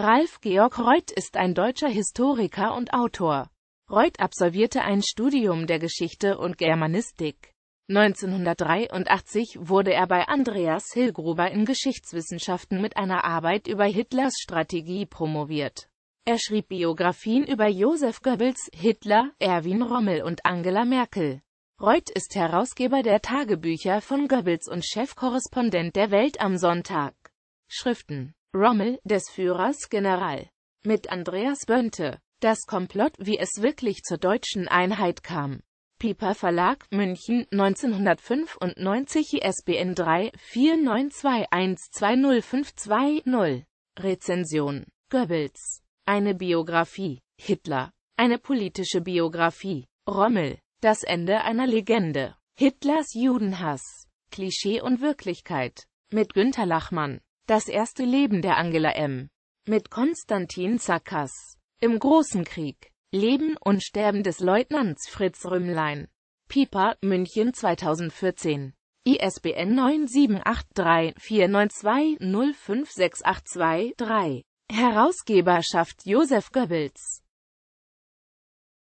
Ralf Georg Reuth ist ein deutscher Historiker und Autor. Reuth absolvierte ein Studium der Geschichte und Germanistik. 1983 wurde er bei Andreas Hillgruber in Geschichtswissenschaften mit einer Arbeit über Hitlers Strategie promoviert. Er schrieb Biografien über Joseph Goebbels, Hitler, Erwin Rommel und Angela Merkel. Reuth ist Herausgeber der Tagebücher von Goebbels und Chefkorrespondent der Welt am Sonntag. Schriften Rommel, des Führers General, mit Andreas Bönte. Das Komplott, wie es wirklich zur deutschen Einheit kam. Piper Verlag, München, 1995, ISBN 3-4921-20520. Rezension. Goebbels. Eine Biografie. Hitler. Eine politische Biografie. Rommel. Das Ende einer Legende. Hitlers Judenhass. Klischee und Wirklichkeit. Mit Günter Lachmann. Das erste Leben der Angela M. mit Konstantin Zakas. Im Großen Krieg. Leben und Sterben des Leutnants Fritz Rümmlein. Piper, München 2014. ISBN 978349205682-3. Herausgeberschaft Josef Goebbels